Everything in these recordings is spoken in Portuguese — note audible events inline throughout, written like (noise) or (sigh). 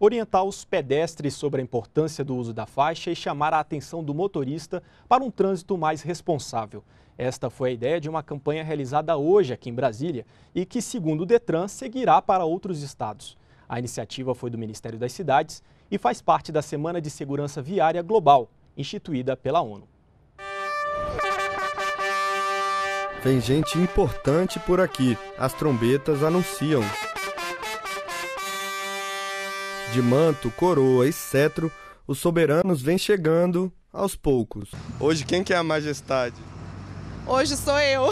orientar os pedestres sobre a importância do uso da faixa e chamar a atenção do motorista para um trânsito mais responsável. Esta foi a ideia de uma campanha realizada hoje aqui em Brasília e que, segundo o Detran, seguirá para outros estados. A iniciativa foi do Ministério das Cidades e faz parte da Semana de Segurança Viária Global, instituída pela ONU. Tem gente importante por aqui, as trombetas anunciam. De manto, coroa e cetro, os soberanos vêm chegando aos poucos. Hoje quem que é a majestade? Hoje sou eu,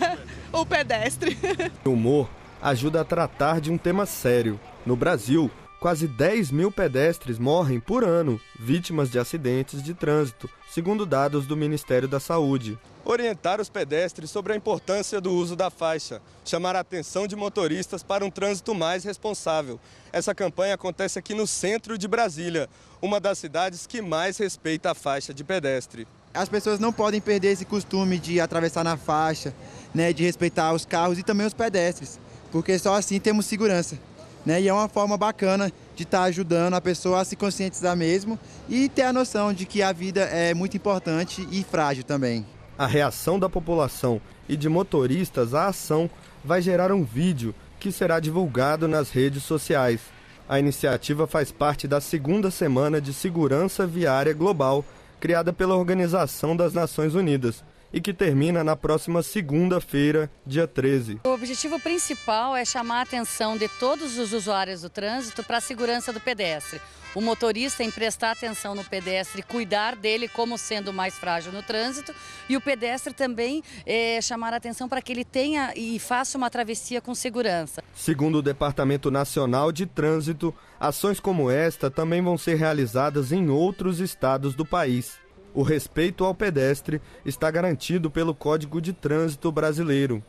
(laughs) o pedestre. O humor ajuda a tratar de um tema sério. No Brasil, quase 10 mil pedestres morrem por ano vítimas de acidentes de trânsito, segundo dados do Ministério da Saúde. Orientar os pedestres sobre a importância do uso da faixa, chamar a atenção de motoristas para um trânsito mais responsável. Essa campanha acontece aqui no centro de Brasília, uma das cidades que mais respeita a faixa de pedestre. As pessoas não podem perder esse costume de atravessar na faixa, né, de respeitar os carros e também os pedestres, porque só assim temos segurança. Né? E é uma forma bacana de estar tá ajudando a pessoa a se conscientizar mesmo e ter a noção de que a vida é muito importante e frágil também. A reação da população e de motoristas à ação vai gerar um vídeo que será divulgado nas redes sociais. A iniciativa faz parte da segunda semana de segurança viária global criada pela Organização das Nações Unidas e que termina na próxima segunda-feira, dia 13. O objetivo principal é chamar a atenção de todos os usuários do trânsito para a segurança do pedestre. O motorista em prestar atenção no pedestre, cuidar dele como sendo mais frágil no trânsito e o pedestre também é, chamar a atenção para que ele tenha e faça uma travessia com segurança. Segundo o Departamento Nacional de Trânsito, ações como esta também vão ser realizadas em outros estados do país. O respeito ao pedestre está garantido pelo Código de Trânsito Brasileiro.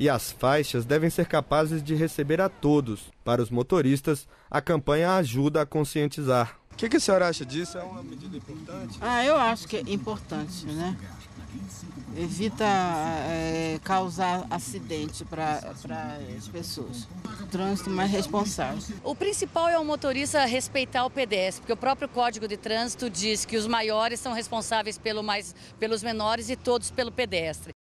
E as faixas devem ser capazes de receber a todos. Para os motoristas, a campanha ajuda a conscientizar o que, que a senhora acha disso? É uma medida importante? Ah, eu acho que é importante, né? Evita é, causar acidente para as pessoas. trânsito mais responsável. O principal é o motorista respeitar o pedestre, porque o próprio Código de Trânsito diz que os maiores são responsáveis pelo mais, pelos menores e todos pelo pedestre.